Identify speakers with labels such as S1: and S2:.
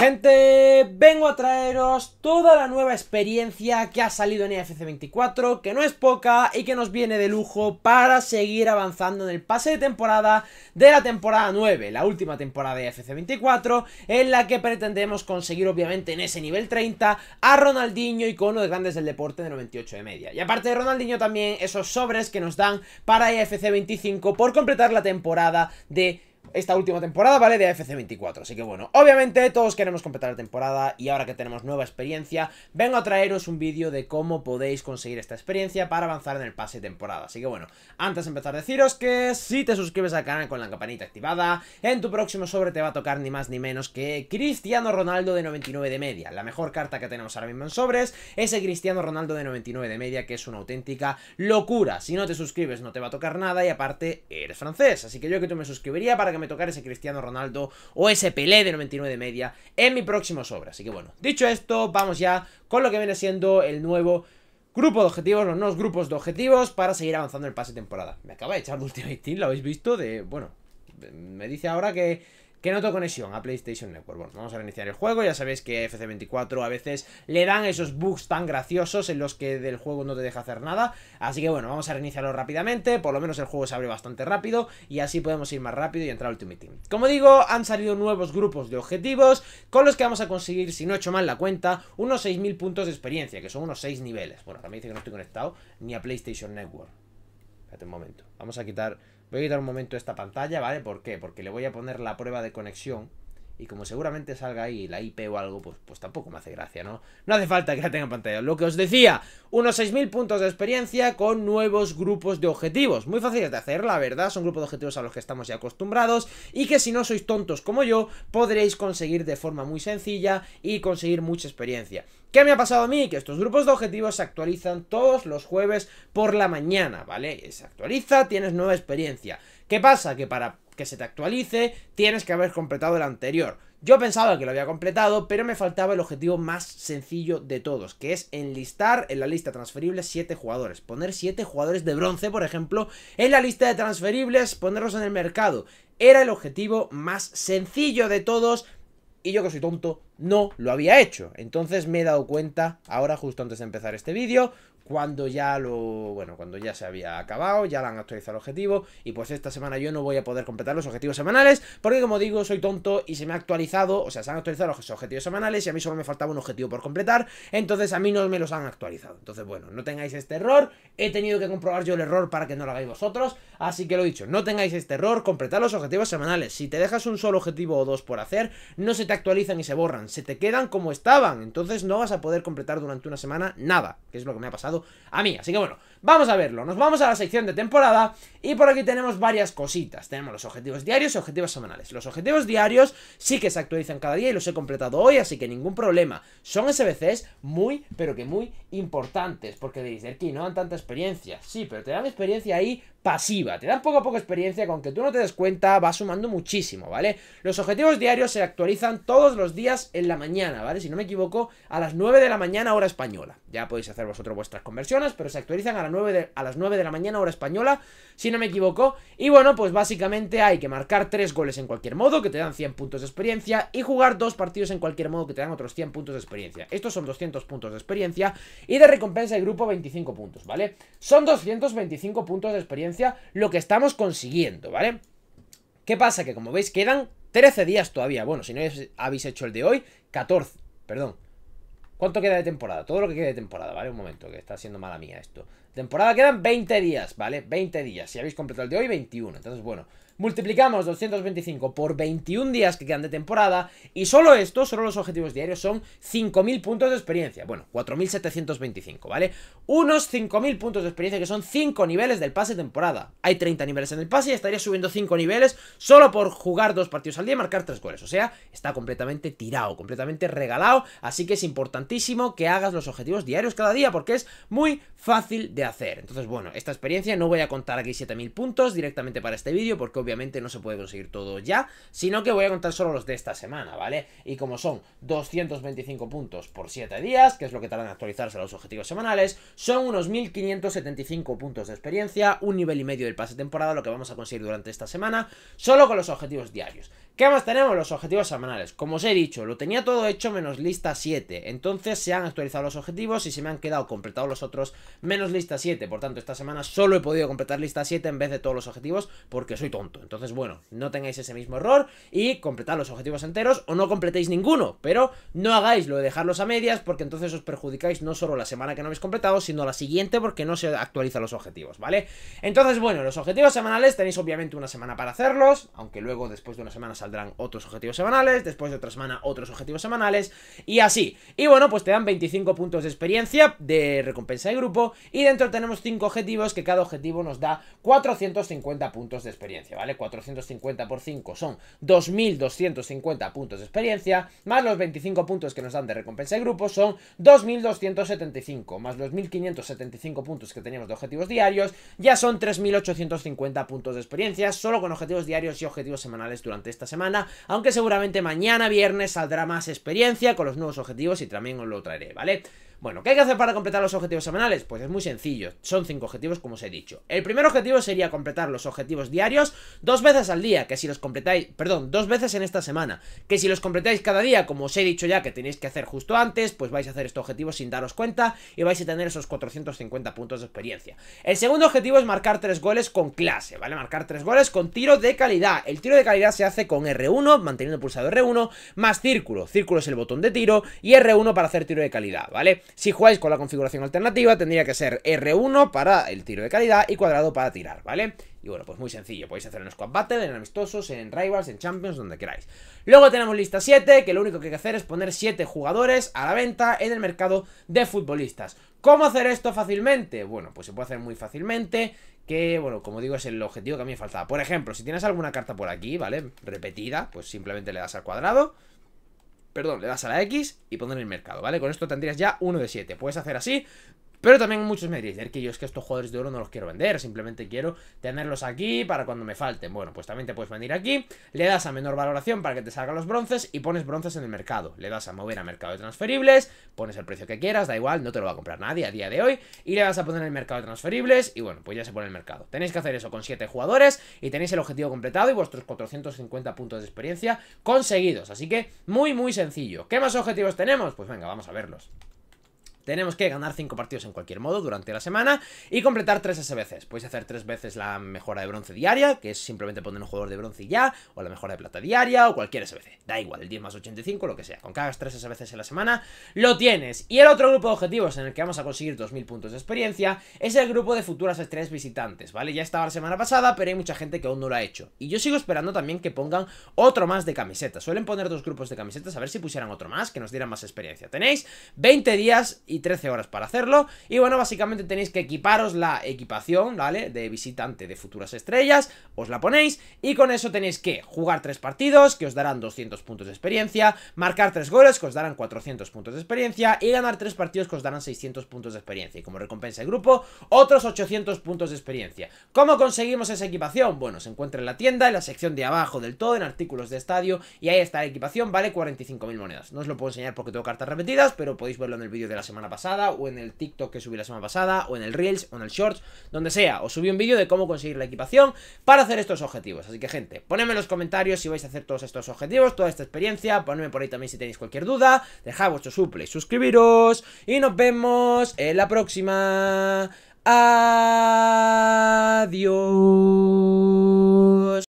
S1: Gente, vengo a traeros toda la nueva experiencia que ha salido en EFC 24, que no es poca y que nos viene de lujo para seguir avanzando en el pase de temporada de la temporada 9, la última temporada de EFC 24, en la que pretendemos conseguir obviamente en ese nivel 30 a Ronaldinho, icono de grandes del deporte de 98 de media. Y aparte de Ronaldinho también esos sobres que nos dan para EFC 25 por completar la temporada de esta última temporada, ¿vale? De FC 24. Así que bueno, obviamente todos queremos completar la temporada y ahora que tenemos nueva experiencia, vengo a traeros un vídeo de cómo podéis conseguir esta experiencia para avanzar en el pase de temporada. Así que bueno, antes de empezar deciros que si te suscribes al canal con la campanita activada, en tu próximo sobre te va a tocar ni más ni menos que Cristiano Ronaldo de 99 de media. La mejor carta que tenemos ahora mismo en sobres, ese Cristiano Ronaldo de 99 de media que es una auténtica locura. Si no te suscribes no te va a tocar nada y aparte eres francés. Así que yo que tú me suscribiría para que me tocar ese Cristiano Ronaldo o ese Pelé de 99 de media en mi próximo sobra. Así que bueno, dicho esto, vamos ya con lo que viene siendo el nuevo grupo de objetivos, los nuevos grupos de objetivos para seguir avanzando en el pase de temporada. Me acaba de echar Ultimate Team, lo habéis visto, de, bueno, me dice ahora que que noto conexión a PlayStation Network. Bueno, vamos a reiniciar el juego. Ya sabéis que FC24 a veces le dan esos bugs tan graciosos en los que del juego no te deja hacer nada. Así que bueno, vamos a reiniciarlo rápidamente. Por lo menos el juego se abre bastante rápido y así podemos ir más rápido y entrar a Ultimate Team. Como digo, han salido nuevos grupos de objetivos con los que vamos a conseguir, si no he hecho mal la cuenta, unos 6.000 puntos de experiencia, que son unos 6 niveles. Bueno, también dice que no estoy conectado ni a PlayStation Network. Espérate un momento. Vamos a quitar Voy a quitar un momento esta pantalla, ¿vale? ¿Por qué? Porque le voy a poner la prueba de conexión y como seguramente salga ahí la IP o algo, pues, pues tampoco me hace gracia, ¿no? No hace falta que la tenga en pantalla. Lo que os decía, unos 6.000 puntos de experiencia con nuevos grupos de objetivos. Muy fáciles de hacer, la verdad. Son grupos de objetivos a los que estamos ya acostumbrados. Y que si no sois tontos como yo, podréis conseguir de forma muy sencilla y conseguir mucha experiencia. ¿Qué me ha pasado a mí? Que estos grupos de objetivos se actualizan todos los jueves por la mañana, ¿vale? Se actualiza, tienes nueva experiencia. ¿Qué pasa? Que para que se te actualice, tienes que haber completado el anterior. Yo pensaba que lo había completado, pero me faltaba el objetivo más sencillo de todos, que es enlistar en la lista transferible 7 jugadores. Poner 7 jugadores de bronce, por ejemplo, en la lista de transferibles, ponerlos en el mercado. Era el objetivo más sencillo de todos, y yo que soy tonto, no lo había hecho. Entonces me he dado cuenta ahora justo antes de empezar este vídeo, cuando ya lo, bueno, cuando ya se había acabado, ya la han actualizado el objetivo y pues esta semana yo no voy a poder completar los objetivos semanales porque como digo, soy tonto y se me ha actualizado, o sea, se han actualizado los objetivos semanales y a mí solo me faltaba un objetivo por completar, entonces a mí no me los han actualizado. Entonces, bueno, no tengáis este error, he tenido que comprobar yo el error para que no lo hagáis vosotros, así que lo he dicho, no tengáis este error, completar los objetivos semanales. Si te dejas un solo objetivo o dos por hacer, no se te actualizan y se borran se te quedan como estaban. Entonces no vas a poder completar durante una semana nada, que es lo que me ha pasado a mí. Así que bueno, vamos a verlo. Nos vamos a la sección de temporada y por aquí tenemos varias cositas. Tenemos los objetivos diarios y objetivos semanales. Los objetivos diarios sí que se actualizan cada día y los he completado hoy, así que ningún problema. Son SBCs muy, pero que muy importantes, porque diréis, aquí no dan tanta experiencia. Sí, pero te dan experiencia ahí pasiva. Te dan poco a poco experiencia, con que tú no te des cuenta, va sumando muchísimo, ¿vale? Los objetivos diarios se actualizan todos los días en la mañana, ¿vale? Si no me equivoco, a las 9 de la mañana hora española. Ya podéis hacer vosotros vuestras conversiones, pero se actualizan a, las 9 de, a las de la mañana hora española, si no me equivoco. Y bueno, pues básicamente hay que marcar 3 goles en cualquier modo, que te dan 100 puntos de experiencia, y jugar 2 partidos en cualquier modo, que te dan otros 100 puntos de experiencia. Estos son 200 puntos de experiencia, y de recompensa el grupo 25 puntos, ¿vale? Son 225 puntos de experiencia lo que estamos consiguiendo, ¿vale? ¿Qué pasa? Que como veis quedan 13 días todavía. Bueno, si no habéis hecho el de hoy, 14. Perdón. ¿Cuánto queda de temporada? Todo lo que quede de temporada, ¿vale? Un momento, que está siendo mala mía esto. Temporada quedan 20 días, ¿vale? 20 días. Si habéis completado el de hoy, 21. Entonces, bueno, Multiplicamos 225 por 21 días que quedan de temporada y solo esto, solo los objetivos diarios son 5.000 puntos de experiencia. Bueno, 4.725, ¿vale? Unos 5.000 puntos de experiencia que son 5 niveles del pase de temporada. Hay 30 niveles en el pase y estaría subiendo 5 niveles solo por jugar dos partidos al día y marcar 3 goles. O sea, está completamente tirado, completamente regalado. Así que es importantísimo que hagas los objetivos diarios cada día porque es muy fácil de hacer. Entonces, bueno, esta experiencia no voy a contar aquí 7.000 puntos directamente para este vídeo porque obviamente no se puede conseguir todo ya, sino que voy a contar solo los de esta semana, ¿vale? Y como son 225 puntos por 7 días, que es lo que tardan en actualizarse los objetivos semanales, son unos 1575 puntos de experiencia, un nivel y medio del pase temporada, lo que vamos a conseguir durante esta semana, solo con los objetivos diarios. ¿Qué más tenemos? Los objetivos semanales. Como os he dicho, lo tenía todo hecho menos lista 7. Entonces se han actualizado los objetivos y se me han quedado completados los otros menos lista 7. Por tanto, esta semana solo he podido completar lista 7 en vez de todos los objetivos porque soy tonto. Entonces, bueno, no tengáis ese mismo error y completad los objetivos enteros o no completéis ninguno. Pero no hagáis lo de dejarlos a medias porque entonces os perjudicáis no solo la semana que no habéis completado, sino la siguiente porque no se actualizan los objetivos, ¿vale? Entonces, bueno, los objetivos semanales tenéis obviamente una semana para hacerlos, aunque luego después de una semana saldrán otros objetivos semanales, después de otra semana otros objetivos semanales y así. Y bueno, pues te dan 25 puntos de experiencia de recompensa de grupo y dentro tenemos 5 objetivos que cada objetivo nos da 450 puntos de experiencia, ¿vale? 450 por 5 son 2250 puntos de experiencia, más los 25 puntos que nos dan de recompensa de grupo son 2275, más los 1575 puntos que teníamos de objetivos diarios, ya son 3850 puntos de experiencia solo con objetivos diarios y objetivos semanales durante esta semana aunque seguramente mañana viernes saldrá más experiencia con los nuevos objetivos y también os lo traeré, ¿vale? Bueno, ¿qué hay que hacer para completar los objetivos semanales? Pues es muy sencillo, son cinco objetivos como os he dicho. El primer objetivo sería completar los objetivos diarios dos veces al día, que si los completáis, perdón, dos veces en esta semana, que si los completáis cada día, como os he dicho ya que tenéis que hacer justo antes, pues vais a hacer este objetivo sin daros cuenta y vais a tener esos 450 puntos de experiencia. El segundo objetivo es marcar tres goles con clase, ¿vale? Marcar tres goles con tiro de calidad. El tiro de calidad se hace con R1, manteniendo pulsado R1, más círculo. Círculo es el botón de tiro y R1 para hacer tiro de calidad, ¿vale? Si jugáis con la configuración alternativa, tendría que ser R1 para el tiro de calidad y cuadrado para tirar, ¿vale? Y bueno, pues muy sencillo, podéis hacer en Squad Battle, en Amistosos, en Rivals, en Champions, donde queráis. Luego tenemos lista 7, que lo único que hay que hacer es poner 7 jugadores a la venta en el mercado de futbolistas. ¿Cómo hacer esto fácilmente? Bueno, pues se puede hacer muy fácilmente, que, bueno, como digo, es el objetivo que a mí me faltaba. Por ejemplo, si tienes alguna carta por aquí, ¿vale? Repetida, pues simplemente le das al cuadrado, perdón, le das a la X y poner en el mercado, ¿vale? Con esto tendrías ya uno de 7. Puedes hacer así pero también muchos me diréis, que yo es que estos jugadores de oro no los quiero vender, simplemente quiero tenerlos aquí para cuando me falten. Bueno, pues también te puedes venir aquí, le das a menor valoración para que te salgan los bronces y pones bronces en el mercado. Le das a mover a mercado de transferibles, pones el precio que quieras, da igual, no te lo va a comprar nadie a día de hoy, y le vas a poner en el mercado de transferibles y bueno, pues ya se pone el mercado. Tenéis que hacer eso con 7 jugadores y tenéis el objetivo completado y vuestros 450 puntos de experiencia conseguidos. Así que muy, muy sencillo. ¿Qué más objetivos tenemos? Pues venga, vamos a verlos. Tenemos que ganar 5 partidos en cualquier modo durante la semana y completar 3 SBCs. puedes hacer 3 veces la mejora de bronce diaria, que es simplemente poner un jugador de bronce y ya, o la mejora de plata diaria, o cualquier SBC. Da igual, el 10 más 85, lo que sea. Con que hagas 3 SBCs en la semana, lo tienes. Y el otro grupo de objetivos en el que vamos a conseguir 2000 puntos de experiencia es el grupo de futuras estrellas visitantes, ¿vale? Ya estaba la semana pasada, pero hay mucha gente que aún no lo ha hecho. Y yo sigo esperando también que pongan otro más de camisetas. Suelen poner dos grupos de camisetas, a ver si pusieran otro más, que nos dieran más experiencia. Tenéis 20 días y 13 horas para hacerlo. Y bueno, básicamente tenéis que equiparos la equipación, ¿vale? De visitante de futuras estrellas, os la ponéis y con eso tenéis que jugar 3 partidos que os darán 200 puntos de experiencia, marcar 3 goles que os darán 400 puntos de experiencia y ganar 3 partidos que os darán 600 puntos de experiencia. Y como recompensa el grupo, otros 800 puntos de experiencia. ¿Cómo conseguimos esa equipación? Bueno, se encuentra en la tienda, en la sección de abajo del todo, en artículos de estadio y ahí está la equipación, vale 45.000 monedas. No os lo puedo enseñar porque tengo cartas repetidas, pero podéis verlo en el vídeo de la semana pasada, o en el TikTok que subí la semana pasada, o en el Reels, o en el Shorts, donde sea. Os subí un vídeo de cómo conseguir la equipación para hacer estos objetivos. Así que, gente, ponedme en los comentarios si vais a hacer todos estos objetivos, toda esta experiencia. Ponedme por ahí también si tenéis cualquier duda. Dejad vuestro suple suscribiros. Y nos vemos en la próxima. Adiós.